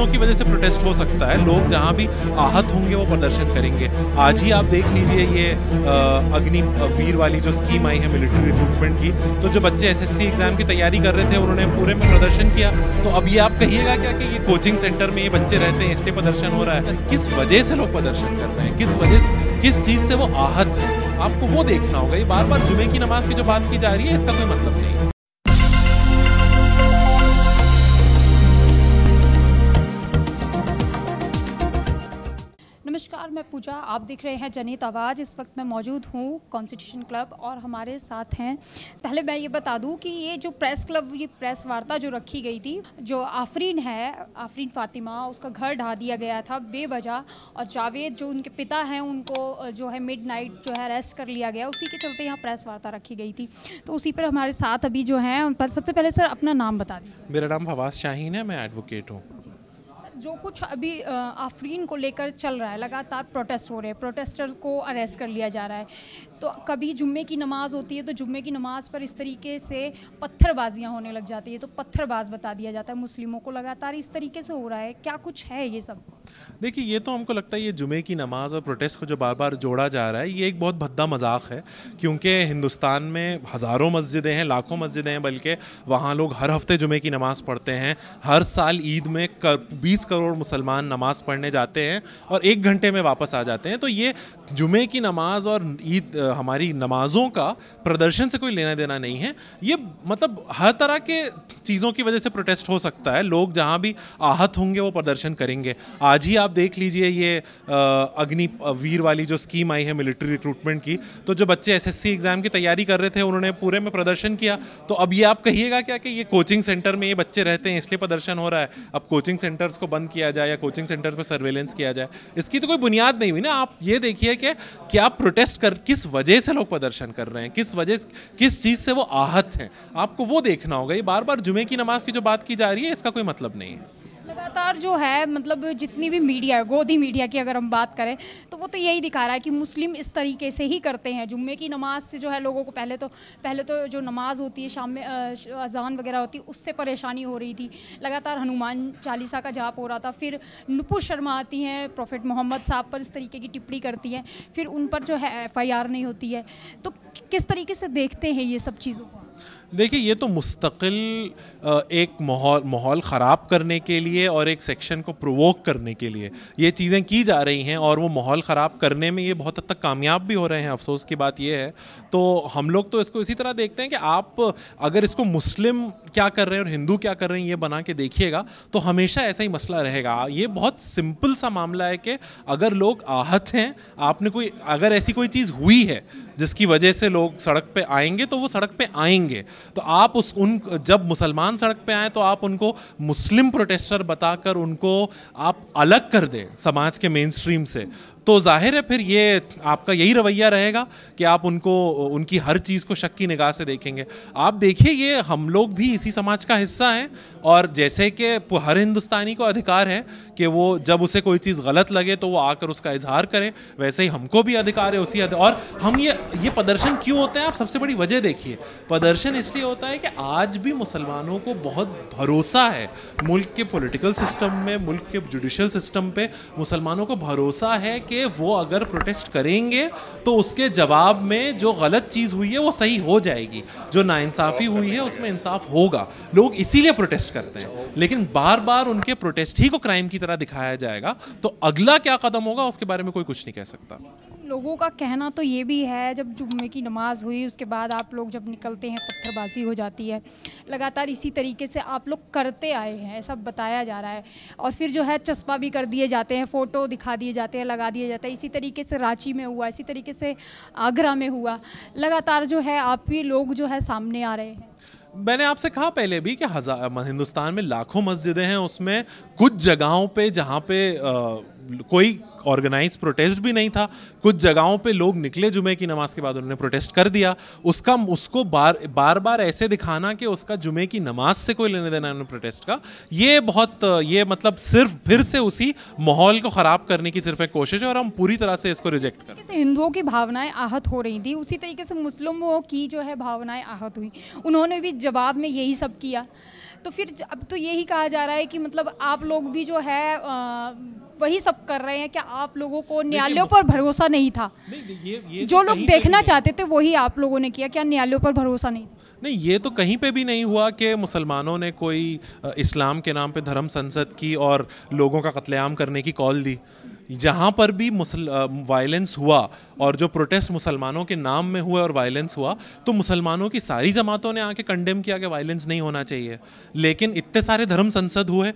चीज़ों की वजह से प्रोटेस्ट हो सकता है लोग जहाँ भी आहत होंगे वो प्रदर्शन करेंगे आज ही आप देख लीजिए ये अग्नि वीर वाली जो स्कीम आई है मिलिट्री रिक्रूटमेंट की तो जो बच्चे एसएससी एग्जाम की तैयारी कर रहे थे उन्होंने पूरे में प्रदर्शन किया तो अब ये आप कहिएगा क्या कि ये कोचिंग सेंटर में ये बच्चे रहते हैं इसलिए प्रदर्शन हो रहा है किस वजह से लोग प्रदर्शन कर रहे हैं किस वजह से किस चीज़ से वो आहत है आपको वो देखना होगा ये बार बार जुमे की नमाज की जो बात की जा रही है इसका कोई मतलब नहीं नमस्कार मैं पूजा आप देख रहे हैं जनित आवाज़ इस वक्त मैं मौजूद हूँ कॉन्स्टिट्यूशन क्लब और हमारे साथ हैं पहले मैं ये बता दूँ कि ये जो प्रेस क्लब ये प्रेस वार्ता जो रखी गई थी जो आफरीन है आफरीन फातिमा उसका घर ढा दिया गया था बेवजह और जावेद जो उनके पिता हैं उनको जो है मिड जो है अरेस्ट कर लिया गया उसी के चलते यहाँ प्रेस वार्ता रखी गई थी तो उसी पर हमारे साथ अभी जो हैं उन पर सबसे पहले सर अपना नाम बता दें मेरा नाम फवाज शाहीन है मैं एडवोकेट हूँ जो कुछ अभी आफरीन को लेकर चल रहा है लगातार प्रोटेस्ट हो रहे हैं प्रोटेस्टर को अरेस्ट कर लिया जा रहा है तो कभी जुम्मे की नमाज़ होती है तो जुम्मे की नमाज़ पर इस तरीके से पत्थरबाजियाँ होने लग जाती है तो पत्थरबाज बता दिया जाता है मुस्लिमों को लगातार इस तरीके से हो रहा है क्या कुछ है ये सब देखिए ये तो हमको लगता है ये जुमे की नमाज़ और प्रोटेस्ट को जो बार बार जोड़ा जा रहा है ये एक बहुत भद्दा मजाक है क्योंकि हिंदुस्तान में हज़ारों मस्जिदें हैं लाखों मस्जिदें हैं बल्कि वहाँ लोग हर हफ्ते जुमे की नमाज़ पढ़ते हैं हर साल ईद में कर, बीस करोड़ मुसलमान नमाज़ पढ़ने जाते हैं और एक घंटे में वापस आ जाते हैं तो ये जुमे की नमाज और ईद हमारी नमाज़ों का प्रदर्शन से कोई लेना देना नहीं है ये मतलब हर तरह के चीज़ों की वजह से प्रोटेस्ट हो सकता है लोग जहाँ भी आहत होंगे वो प्रदर्शन करेंगे आज आज ही आप देख लीजिए ये अग्नि वीर वाली जो स्कीम आई है मिलिट्री रिक्रूटमेंट की तो जो बच्चे एसएससी एग्ज़ाम की तैयारी कर रहे थे उन्होंने पूरे में प्रदर्शन किया तो अब ये आप कहिएगा क्या कि ये कोचिंग सेंटर में ये बच्चे रहते हैं इसलिए प्रदर्शन हो रहा है अब कोचिंग सेंटर्स को बंद किया जाए या कोचिंग सेंटर्स पर सर्वेलेंस किया जाए इसकी तो कोई बुनियाद नहीं हुई ना आप ये देखिए कि क्या प्रोटेस्ट कर किस वजह से लोग प्रदर्शन कर रहे हैं किस वजह किस चीज़ से वो आहत हैं आपको वो देखना होगा ये बार बार जुमे की नमाज की जो बात की जा रही है इसका कोई मतलब नहीं है लगातार जो है मतलब जितनी भी मीडिया है गोदी मीडिया की अगर हम बात करें तो वो तो यही दिखा रहा है कि मुस्लिम इस तरीके से ही करते हैं जुम्मे की नमाज से जो है लोगों को पहले तो पहले तो जो नमाज़ होती है शाम में अजान वगैरह होती है उससे परेशानी हो रही थी लगातार हनुमान चालीसा का जाप हो रहा था फिर नुपुर शर्मा आती हैं प्रोफेट मोहम्मद साहब पर इस तरीके की टिप्पणी करती हैं फिर उन पर जो है एफ नहीं होती है तो किस तरीके से देखते हैं ये सब चीज़ों को देखिए ये तो मुस्तकिल एक माहौल माहौल ख़राब करने के लिए और एक सेक्शन को प्रोवोक करने के लिए ये चीज़ें की जा रही हैं और वो माहौल ख़राब करने में ये बहुत हद तक कामयाब भी हो रहे हैं अफसोस की बात ये है तो हम लोग तो इसको इसी तरह देखते हैं कि आप अगर इसको मुस्लिम क्या कर रहे हैं और हिंदू क्या कर रहे हैं ये बना के देखिएगा तो हमेशा ऐसा ही मसला रहेगा ये बहुत सिंपल सा मामला है कि अगर लोग आहत हैं आपने कोई अगर ऐसी कोई चीज़ हुई है जिसकी वजह से लोग सड़क पर आएंगे तो वो सड़क पर आएंगे तो आप उस उन जब मुसलमान सड़क पे आए तो आप उनको मुस्लिम प्रोटेस्टर बताकर उनको आप अलग कर दें समाज के मेन स्ट्रीम से तो जाहिर है फिर ये आपका यही रवैया रहेगा कि आप उनको उनकी हर चीज़ को शक की निगाह से देखेंगे आप देखिए ये हम लोग भी इसी समाज का हिस्सा हैं और जैसे कि हर हिंदुस्तानी को अधिकार है कि वो जब उसे कोई चीज़ गलत लगे तो वो आकर उसका इजहार करे वैसे ही हमको भी अधिकार है उसी अधिकार। और हम ये ये प्रदर्शन क्यों होते हैं आप सबसे बड़ी वजह देखिए प्रदर्शन इस इसलिए होता है कि आज भी मुसलमानों को बहुत भरोसा है मुल्क के पॉलिटिकल सिस्टम में मुल्क के जुडिशल सिस्टम पे मुसलमानों को भरोसा है कि वो अगर प्रोटेस्ट करेंगे तो उसके जवाब में जो गलत चीज़ हुई है वो सही हो जाएगी जो नाइंसाफ़ी हुई है उसमें इंसाफ होगा लोग इसीलिए प्रोटेस्ट करते हैं लेकिन बार बार उनके प्रोटेस्ट ही को क्राइम की तरह दिखाया जाएगा तो अगला क्या कदम होगा उसके बारे में कोई कुछ नहीं कह सकता लोगों का कहना तो ये भी है जब जुम्मे की नमाज़ हुई उसके बाद आप लोग जब निकलते हैं पत्थरबाजी हो जाती है लगातार इसी तरीके से आप लोग करते आए हैं सब बताया जा रहा है और फिर जो है चस्पा भी कर दिए जाते हैं फ़ोटो दिखा दिए जाते हैं लगा दिए जाते हैं इसी तरीके से रांची में हुआ इसी तरीके से आगरा में हुआ लगातार जो है आप ही लोग जो है सामने आ रहे हैं मैंने आपसे कहा पहले भी कि हज़ार हिंदुस्तान में लाखों मस्जिदें हैं उसमें कुछ जगहों पे जहाँ पे आ, कोई ऑर्गेनाइज प्रोटेस्ट भी नहीं था कुछ जगहों पे लोग निकले जुमे की नमाज के बाद उन्होंने प्रोटेस्ट कर दिया उसका उसको बार बार बार ऐसे दिखाना कि उसका जुमे की नमाज से कोई लेने देना उन्होंने प्रोटेस्ट का ये बहुत ये मतलब सिर्फ फिर से उसी माहौल को ख़राब करने की सिर्फ एक कोशिश है और हम पूरी तरह से इसको रिजेक्ट कर हिंदुओं की भावनाएं आहत हो रही थी उसी तरीके से मुस्लिमों की जो है भावनाएं आहत हुई उन्होंने भी जवाब में यही सब किया तो फिर अब तो यही कहा जा रहा है कि मतलब आप लोग भी जो है वही सब कर रहे हैं क्या आप लोगों को न्यायालयों पर भरोसा नहीं था नहीं, ये, ये जो तो लोग देखना चाहते थे वही आप लोगों ने किया क्या न्यायालयों पर भरोसा नहीं नहीं ये तो कहीं पे भी नहीं हुआ कि मुसलमानों ने कोई इस्लाम के नाम पे धर्म संसद की और लोगों का कत्लेआम करने की कॉल दी जहाँ पर भी मुसल वायलेंस हुआ और जो प्रोटेस्ट मुसलमानों के नाम में हुआ और वायलेंस हुआ तो मुसलमानों की सारी जमातों ने आके कंडेम किया कि वायलेंस नहीं होना चाहिए लेकिन इतने सारे धर्म संसद हुए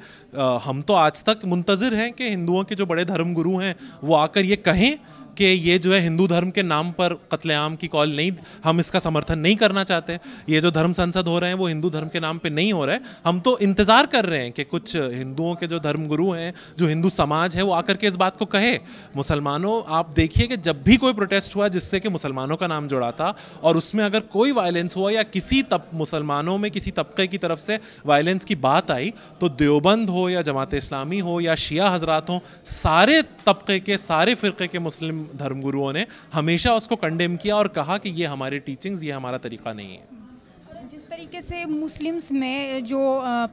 हम तो आज तक मुंतज़र हैं कि हिंदुओं के जो बड़े धर्म गुरु हैं वो आकर ये कहें कि ये जो है हिंदू धर्म के नाम पर कत्लेआम की कॉल नहीं हम इसका समर्थन नहीं करना चाहते ये जो धर्म संसद हो रहे हैं वो हिंदू धर्म के नाम पर नहीं हो रहे हम तो इंतज़ार कर रहे हैं कि कुछ हिंदुओं के जो धर्मगुरु हैं जो हिंदू समाज है वो आकर के इस बात को कहे मुसलमानों आप देखिए कि जब भी कोई प्रोटेस्ट हुआ जिससे कि मुसलमानों का नाम जुड़ा था और उसमें अगर कोई वायलेंस हुआ या किसी तब मुसलमानों में किसी तबके की तरफ से वायलेंस की बात आई तो देवबंद हो या जमात इस्लामी हो या शिया हजरात हो सारे तबके के सारे फ़िरके के मुस्लिम धर्मगुरुओं ने हमेशा उसको कंडेम किया और कहा कि ये हमारे टीचिंग्स ये हमारा तरीका नहीं है तरीके से मुस्लिम्स में जो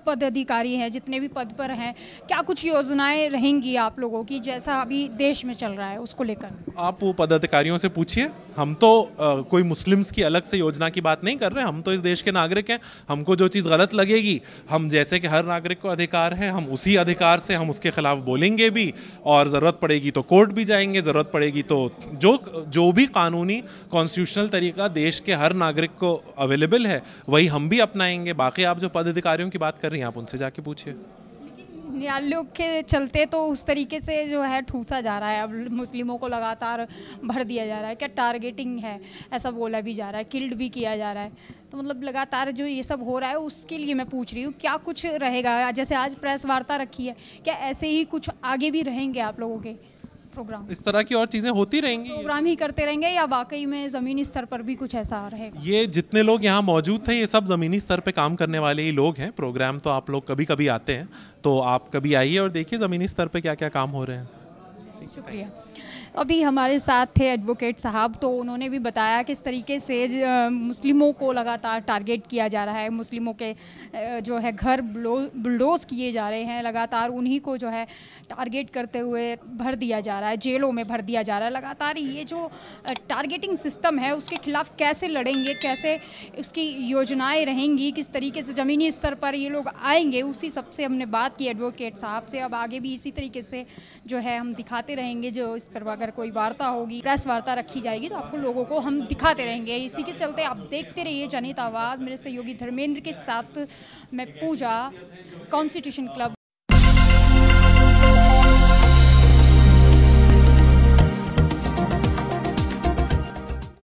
पद अधिकारी हैं जितने भी पद पर हैं क्या कुछ योजनाएं रहेंगी आप लोगों की जैसा अभी देश में चल रहा है उसको लेकर आप वो पदाधिकारियों से पूछिए हम तो आ, कोई मुस्लिम्स की अलग से योजना की बात नहीं कर रहे हम तो इस देश के नागरिक हैं हमको जो चीज़ गलत लगेगी हम जैसे कि हर नागरिक को अधिकार है हम उसी अधिकार से हम उसके खिलाफ बोलेंगे भी और ज़रूरत पड़ेगी तो कोर्ट भी जाएंगे ज़रूरत पड़ेगी तो जो जो भी कानूनी कॉन्स्टिट्यूशनल तरीका देश के हर नागरिक को अवेलेबल है वही हम भी अपनाएंगे बाकी आप जो पदाधिकारियों की बात कर रही हैं आप उनसे जाके पूछिए न्यायालयों के चलते तो उस तरीके से जो है ठूसा जा रहा है अब मुस्लिमों को लगातार भर दिया जा रहा है क्या टारगेटिंग है ऐसा बोला भी जा रहा है किल्ड भी किया जा रहा है तो मतलब लगातार जो ये सब हो रहा है उसके लिए मैं पूछ रही हूँ क्या कुछ रहेगा जैसे आज प्रेस वार्ता रखी है क्या ऐसे ही कुछ आगे भी रहेंगे आप लोगों के प्रोग्राम इस तरह की और चीजें होती रहेंगी प्रोग्राम ही करते रहेंगे या वाकई में जमीनी स्तर पर भी कुछ ऐसा रहेगा ये जितने लोग यहाँ मौजूद थे ये सब जमीनी स्तर पे काम करने वाले ही लोग हैं प्रोग्राम तो आप लोग कभी कभी आते हैं तो आप कभी आइए और देखिए जमीनी स्तर पर क्या क्या काम हो रहे हैं शुक्रिया अभी हमारे साथ थे एडवोकेट साहब तो उन्होंने भी बताया किस तरीके से मुस्लिमों को लगातार टारगेट किया जा रहा है मुस्लिमों के जो है घर बुलडोज़ किए जा रहे हैं लगातार उन्हीं को जो है टारगेट करते हुए भर दिया जा रहा है जेलों में भर दिया जा रहा है लगातार ये जो टारगेटिंग सिस्टम है उसके खिलाफ कैसे लड़ेंगे कैसे उसकी योजनाएं रहेंगी किस तरीके से ज़मीनी स्तर पर ये लोग आएंगे उसी सबसे हमने बात की एडवोकेट साहब से अब आगे भी इसी तरीके से जो है हम दिखाते रहेंगे जो इस पर अगर कोई वार्ता होगी प्रेस वार्ता रखी जाएगी तो आपको लोगों को हम दिखाते रहेंगे इसी के चलते आप देखते रहिए जनित आवाज़ मेरे सहयोगी धर्मेंद्र के साथ मैं पूजा कॉन्स्टिट्यूशन क्लब